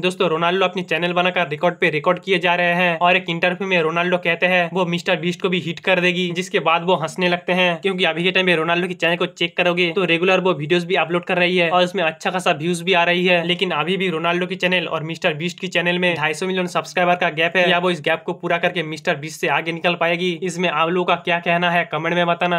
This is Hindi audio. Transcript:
दोस्तों रोनाल्डो अपने चैनल बनाकर रिकॉर्ड पे रिकॉर्ड किए जा रहे हैं और एक इंटरव्यू में रोनाल्डो कहते हैं वो मिस्टर बीस्ट को भी हिट कर देगी जिसके बाद वो हंसने लगते हैं क्योंकि अभी के टाइम में रोनाल्डो के चैनल को चेक करोगे तो रेगुलर वो वीडियोस भी अपलोड कर रही है और उसमें अच्छा खासा व्यूज भी आ रही है लेकिन अभी भी रोनाल्डो की चैनल और मिस्टर बीस्ट की चैनल में ढाई मिलियन सब्सक्राइबर का गैप है या वो इस गैप को पूरा करके मिस्टर बीस्ट से आगे निकल पाएगी इसमें आप लोगों का क्या कहना है कमेंट में बताना